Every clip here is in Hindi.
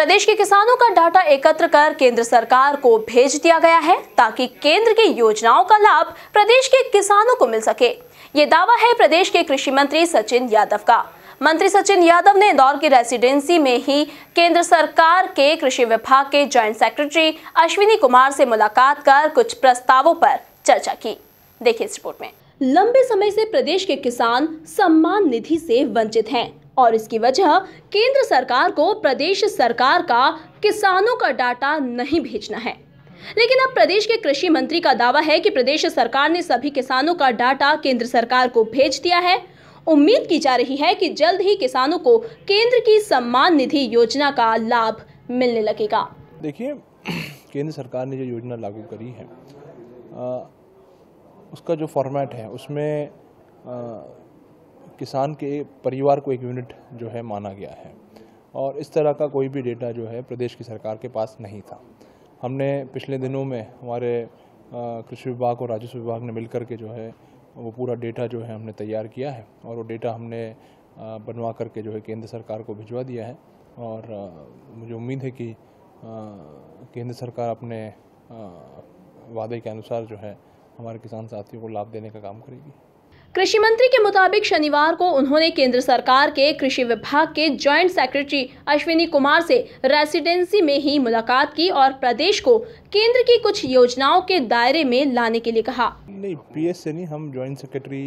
प्रदेश के किसानों का डाटा एकत्र कर केंद्र सरकार को भेज दिया गया है ताकि केंद्र की योजनाओं का लाभ प्रदेश के किसानों को मिल सके ये दावा है प्रदेश के कृषि मंत्री सचिन यादव का मंत्री सचिन यादव ने इंदौर की रेसिडेंसी में ही केंद्र सरकार के कृषि विभाग के ज्वाइंट सेक्रेटरी अश्विनी कुमार से मुलाकात कर कुछ प्रस्तावों पर चर्चा की देखिए इस रिपोर्ट में लंबे समय से प्रदेश के किसान सम्मान निधि से वंचित हैं और इसकी वजह केंद्र सरकार को प्रदेश सरकार का किसानों का डाटा नहीं भेजना है लेकिन अब प्रदेश के कृषि मंत्री का दावा है कि प्रदेश सरकार ने सभी किसानों का डाटा केंद्र सरकार को भेज दिया है उम्मीद की जा रही है कि जल्द ही किसानों को केंद्र की सम्मान निधि योजना का लाभ मिलने लगेगा देखिए केंद्र सरकार ने जो योजना लागू करी है आ, उसका जो फॉर्मेट है उसमें आ, किसान के परिवार को एक यूनिट जो है माना गया है और इस तरह का कोई भी डेटा जो है प्रदेश की सरकार के पास नहीं था हमने पिछले दिनों में हमारे कृषि विभाग और राजस्व विभाग ने मिलकर के जो है वो पूरा डेटा जो है हमने तैयार किया है और वो डेटा हमने बनवा करके जो है केंद्र सरकार को भिजवा दिया है और मुझे उम्मीद है कि केंद्र सरकार अपने वादे के अनुसार जो है हमारे किसान साथियों को लाभ देने का काम करेगी कृषि मंत्री के मुताबिक शनिवार को उन्होंने केंद्र सरकार के कृषि विभाग के ज्वाइंट सेक्रेटरी अश्विनी कुमार से रेसिडेंसी में ही मुलाकात की और प्रदेश को केंद्र की कुछ योजनाओं के दायरे में लाने के लिए कहा नहीं पी से नहीं हम joint secretary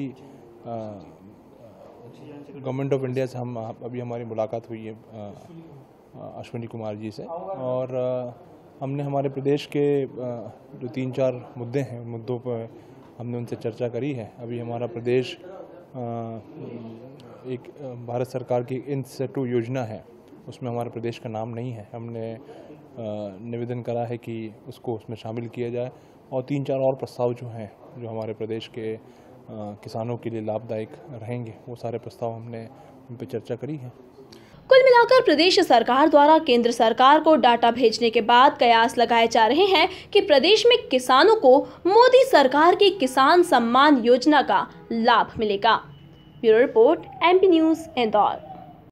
government of India से हम अभी हमारी मुलाकात हुई है अश्विनी कुमार जी से और हमने हमारे प्रदेश के जो तीन चार मुद्दे हैं मुद्दों पर हमने उनसे चर्चा करी है अभी हमारा प्रदेश एक भारत सरकार की इन सेटू योजना है उसमें हमारे प्रदेश का नाम नहीं है हमने निवेदन करा है कि उसको उसमें शामिल किया जाए और तीन चार और प्रस्ताव जो हैं जो हमारे प्रदेश के किसानों के लिए लाभदायक रहेंगे वो सारे प्रस्ताव हमने उन पर चर्चा करी है कुल मिलाकर प्रदेश सरकार द्वारा केंद्र सरकार को डाटा भेजने के बाद कयास लगाए जा रहे हैं कि प्रदेश में किसानों को मोदी सरकार की किसान सम्मान योजना का लाभ मिलेगा bureau report MP news Indore